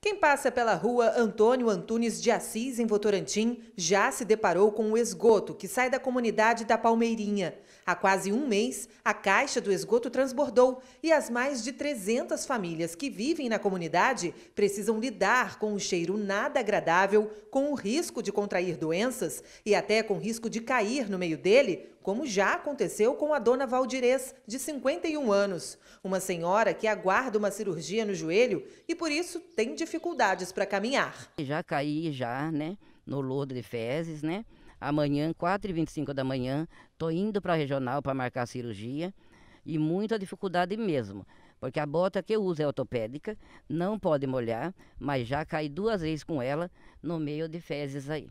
Quem passa pela rua Antônio Antunes de Assis, em Votorantim, já se deparou com o esgoto que sai da comunidade da Palmeirinha. Há quase um mês, a caixa do esgoto transbordou e as mais de 300 famílias que vivem na comunidade precisam lidar com um cheiro nada agradável, com o risco de contrair doenças e até com risco de cair no meio dele, como já aconteceu com a dona Valdirez, de 51 anos. Uma senhora que aguarda uma cirurgia no joelho e por isso tem dificuldade dificuldades para caminhar. Já caí já, né, no lodo de fezes, né? Amanhã, 4h25 da manhã, tô indo para a regional para marcar a cirurgia e muita dificuldade mesmo. Porque a bota que eu uso é ortopédica, não pode molhar, mas já caí duas vezes com ela no meio de fezes aí.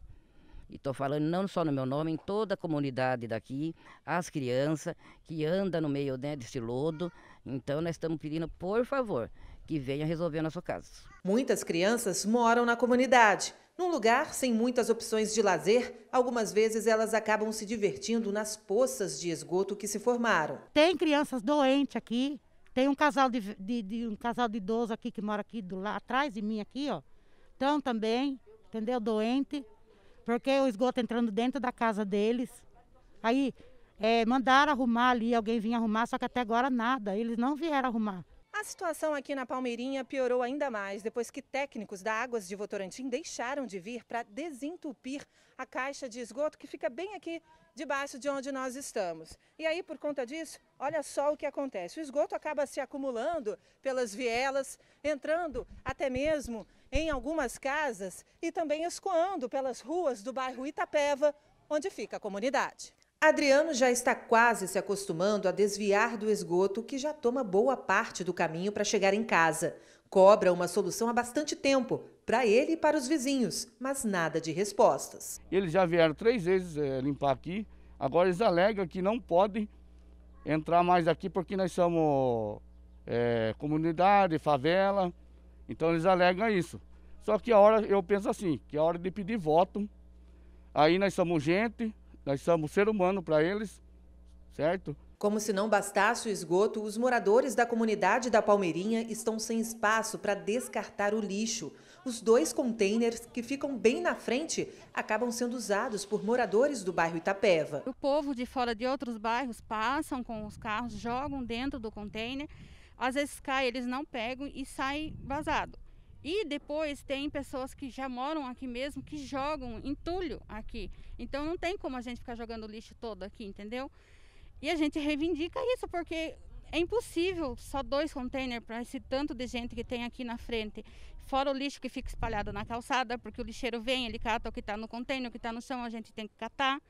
E estou falando não só no meu nome, em toda a comunidade daqui, as crianças que andam no meio né, desse lodo. Então nós estamos pedindo, por favor, que venha resolver o nosso caso. Muitas crianças moram na comunidade. Num lugar sem muitas opções de lazer, algumas vezes elas acabam se divertindo nas poças de esgoto que se formaram. Tem crianças doentes aqui, tem um casal de, de, de um casal de idoso aqui que mora aqui do lá atrás de mim aqui, ó. Então também, entendeu? Doente, porque o esgoto entrando dentro da casa deles. Aí é, mandaram arrumar ali, alguém vinha arrumar, só que até agora nada, eles não vieram arrumar. A situação aqui na Palmeirinha piorou ainda mais depois que técnicos da Águas de Votorantim deixaram de vir para desentupir a caixa de esgoto que fica bem aqui debaixo de onde nós estamos. E aí, por conta disso, olha só o que acontece. O esgoto acaba se acumulando pelas vielas, entrando até mesmo em algumas casas e também escoando pelas ruas do bairro Itapeva, onde fica a comunidade. Adriano já está quase se acostumando a desviar do esgoto que já toma boa parte do caminho para chegar em casa. Cobra uma solução há bastante tempo, para ele e para os vizinhos, mas nada de respostas. Eles já vieram três vezes é, limpar aqui, agora eles alegam que não podem entrar mais aqui porque nós somos é, comunidade, favela, então eles alegam isso. Só que a hora, eu penso assim, que a é hora de pedir voto, aí nós somos gente, nós somos ser humano para eles, certo? Como se não bastasse o esgoto, os moradores da comunidade da Palmeirinha estão sem espaço para descartar o lixo. Os dois containers que ficam bem na frente acabam sendo usados por moradores do bairro Itapeva. O povo de fora de outros bairros passam com os carros, jogam dentro do container, às vezes cai, eles não pegam e sai vazado. E depois tem pessoas que já moram aqui mesmo que jogam entulho aqui. Então não tem como a gente ficar jogando lixo todo aqui, entendeu? E a gente reivindica isso porque é impossível só dois containers para esse tanto de gente que tem aqui na frente. Fora o lixo que fica espalhado na calçada, porque o lixeiro vem, ele cata o que está no container, o que está no chão, a gente tem que catar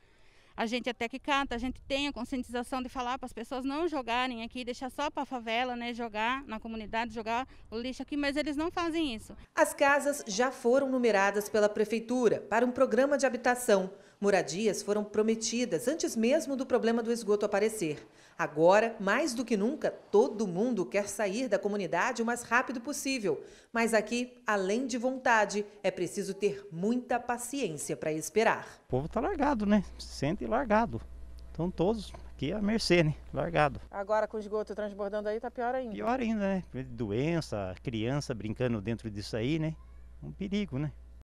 a gente até que canta, a gente tem a conscientização de falar para as pessoas não jogarem aqui, deixar só para a favela, né, jogar na comunidade, jogar o lixo aqui, mas eles não fazem isso. As casas já foram numeradas pela prefeitura para um programa de habitação. Moradias foram prometidas antes mesmo do problema do esgoto aparecer. Agora, mais do que nunca, todo mundo quer sair da comunidade o mais rápido possível. Mas aqui, além de vontade, é preciso ter muita paciência para esperar. O povo está largado, né? Se sente largado. Estão todos aqui à mercê, né? Largado. Agora com o esgoto transbordando aí tá pior ainda. Pior ainda, né? Doença, criança brincando dentro disso aí, né? Um perigo, né?